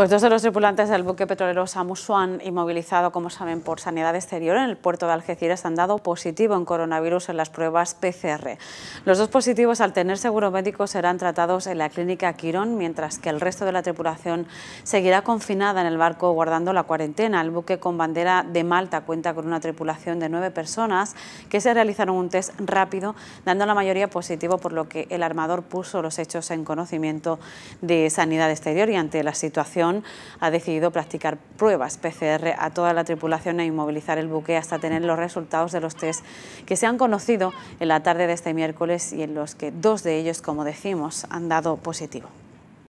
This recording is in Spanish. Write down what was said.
Pues dos de los tripulantes del buque petrolero Samu inmovilizado, como saben, por sanidad exterior en el puerto de Algeciras, han dado positivo en coronavirus en las pruebas PCR. Los dos positivos, al tener seguro médico, serán tratados en la clínica Quirón, mientras que el resto de la tripulación seguirá confinada en el barco guardando la cuarentena. El buque con bandera de Malta cuenta con una tripulación de nueve personas que se realizaron un test rápido, dando la mayoría positivo, por lo que el armador puso los hechos en conocimiento de sanidad exterior y ante la situación ha decidido practicar pruebas PCR a toda la tripulación e inmovilizar el buque hasta tener los resultados de los test que se han conocido en la tarde de este miércoles y en los que dos de ellos, como decimos, han dado positivo.